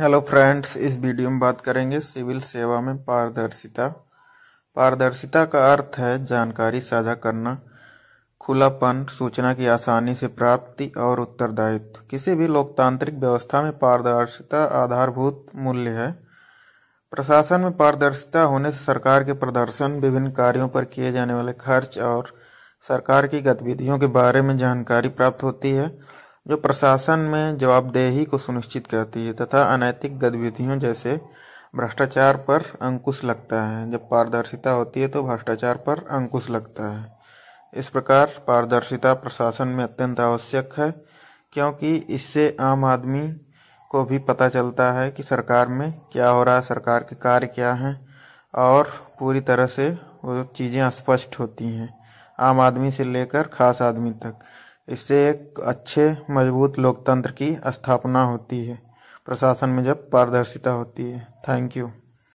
hello friends इस video में बात करेंगे सिविल सेवा में पारदर्शिता पारदर्शिता का अर्थ है जानकारी साझा करना खुलापन सूचना की आसानी से प्राप्ति और उत्तरदायित्व किसी भी लोकतांत्रिक व्यवस्था में पारदर्शिता आधारभूत मूल्य है प्रशासन में पारदर्शिता होने से सरकार के प्रदर्शन विभिन्न कार्यों पर किए जाने वाले खर्च और सरकार की गतिविधियों के बारे में जानकारी प्राप्त होती है जो प्रशासन में जवाबदेही को सुनिश्चित करती है तथा अनैतिक गतिविधियों जैसे भ्रष्टाचार पर अंकुश लगता है जब पारदर्शिता होती है तो भ्रष्टाचार पर अंकुश लगता है इस प्रकार पारदर्शिता प्रशासन में अत्यंत आवश्यक है क्योंकि इससे आम आदमी को भी पता चलता है कि सरकार में क्या हो रहा है सरकार के कार्य क्या हैं और पूरी तरह से वो चीज़ें स्पष्ट होती हैं आम आदमी से लेकर खास आदमी तक इससे एक अच्छे मजबूत लोकतंत्र की स्थापना होती है प्रशासन में जब पारदर्शिता होती है थैंक यू